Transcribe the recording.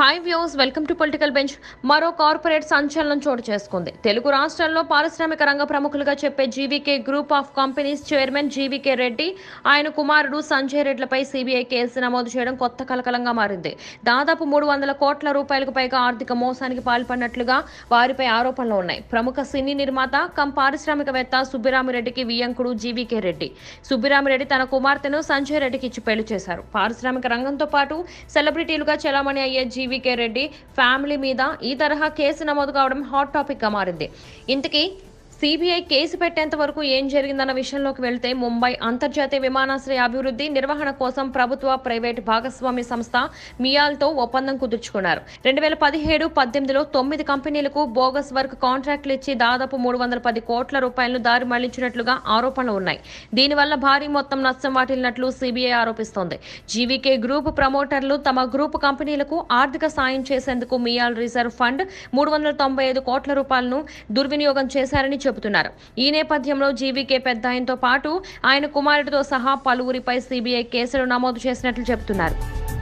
high viewers welcome to political bench మరో corporate సంచలనం చోటు చేసుకుంది తెలుగు రాష్ట్రాల్లో పారిశ్రామిక రంగ ప్రముఖులుగా చెప్పే GVK group of companies chairman GVK Reddy ఆయన కుమారుడు సంజయ్ రెడ్లపై సిబిఐ కేసు నమోదు చేయడం కొత్త కలకలంగా మారింది దాదాపు మూడు వందల కోట్ల రూపాయలకు పైగా ఆర్థిక మోసానికి పాల్పడినట్లుగా వారిపై ఆరోపణలు ఉన్నాయి ప్రముఖ సినీ నిర్మాత కం పారిశ్రామికవేత్త సుబ్బిరామిరెడ్డికి వియంకుడు జీవీకే రెడ్డి సుబ్బిరామిరెడ్డి తన కుమార్తెను సంజయ్ రెడ్డికి ఇచ్చి పెళ్లి చేశారు పారిశ్రామిక రంగంతో పాటు సెలబ్రిటీలుగా చెలామణి అయ్యే జీవి టీవీకే రెడ్డి ఫ్యామిలీ మీద ఈ తరహా కేసు నమోదు కావడం హాట్ టాపిక్ గా మారింది ఇంతకీ సిబిఐ కేసు పెట్టేంత వరకు ఏం జరిగిందన్న విషయంలోకి వెళ్తే ముంబై అంతర్జాతీయ విమానాశ్రయ అభివృద్ధి నిర్వహణ కోసం ప్రభుత్వ ప్రైవేటు భాగస్వామ్య సంస్థ మియాల్తో ఒప్పందం కుదుర్చుకున్నారు రెండు వేల పదిహేడు పద్దెనిమిదిలో తొమ్మిది కంపెనీలకు బోగస్ వర్క్ కాంట్రాక్టులు ఇచ్చి దాదాపు మూడు వందల పది కోట్ల రూపాయలను దారి మళ్లించినట్లుగా ఆరోపణలు ఉన్నాయి దీనివల్ల భారీ మొత్తం నష్టం వాటిల్లినట్లు సిబిఐ ఆరోపిస్తోంది జీవీకే గ్రూప్ ప్రమోటర్లు తమ గ్రూప్ కంపెనీలకు ఆర్థిక సాయం చేసేందుకు మియాల్ రిజర్వ్ ఫండ్ మూడు వందల తొంభై ఐదు కోట్ల రూపాయలను దుర్వినియోగం చేశారని చెబుతున్నారు ఈ నేపథ్యంలో జీవీకే పెద్ద ఆయనతో పాటు ఆయన కుమారుడితో సహా పలువురిపై సిబిఐ కేసులు నమోదు చేసినట్లు చెబుతున్నారు